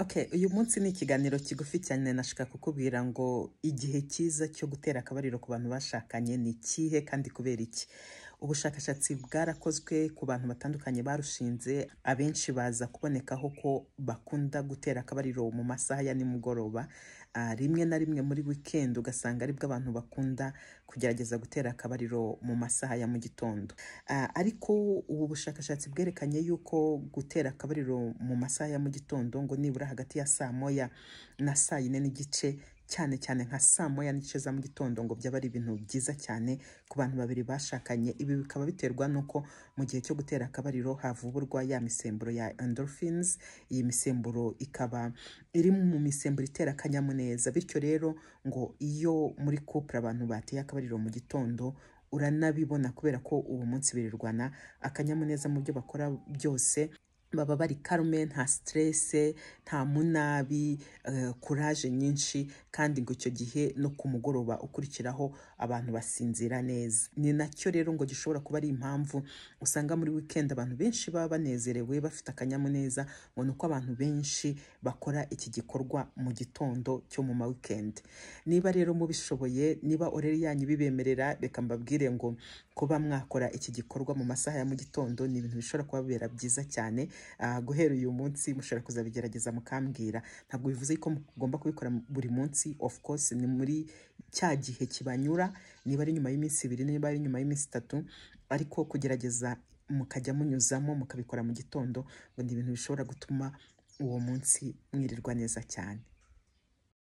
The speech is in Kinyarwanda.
oke uyu munsi ni ikiganiro kigufi cyane nashaka kukubwira ngo igihe cyiza cyo gutera akabariro ku bantu bashakanye ni ikihe kandi kubera iki ubushakashatsi bwarakozwe ku bantu batandukanye barushinze abenshi baza kubonekaho ko bakunda gutera akabariro mu masaha ya nimugoroba ah, rimwe na rimwe muri wikendi ugasanga aribwo abantu bakunda kugerageza gutera akabariro mu masaha ya mu gitondo ah, ariko ubu bushakashatsi bwerekanye yuko gutera akabariro mu masaha ya mu gitondo ngo nibura hagati ya saa moya na saa yine n'igice cyane cyane nka saa moya n'igice mu gitondo ngo byaba ari ibintu byiza cyane ku bantu babiri bashakanye ibi bikaba biterwa n'uko mu gihe cyo gutera akabariro havuburwa ya misemburo ya endorphins iyi misemburo ikaba iri mu misemburo itera akanyamuneza bityo rero ngo iyo muri couple abantu bateye akabariro mu gitondo uranabibona kubera ko uwo munsi birirwana akanyamuneza mu byo bakora byose baba bari karume nta siterese nta munabi kuraje eh, nyinshi kandi ngo icyo gihe no ku mugoroba ukurikiraho abantu basinzira neza ni nacyo rero ngo gishobora kuba ari impamvu usanga muri wikendi abantu benshi baba banezerewe bafite akanyamuneza ngo ni uko abantu benshi bakora iki gikorwa mu gitondo cyo mu ma niba rero mubishoboye niba oreri yanyu bibemerera reka mbabwire ngo kuba mwakora iki gikorwa mu masaha ya mu gitondo ni ibintu bishobora kubabera byiza cyane Ah, guhera uyu munsi mushobora kuzabigerageza mukambwira ntabwo bivuze ko mugomba kubikora buri munsi of course ni muri cya gihe kibanyura niba ari nyuma y'iminsi ibiri niba ari nyuma y'iminsi itatu ariko kugerageza mukajya munyuzamo mukabikora mu gitondo ngo ni ibintu bishobora gutuma uwo munsi mwirirwa neza cyane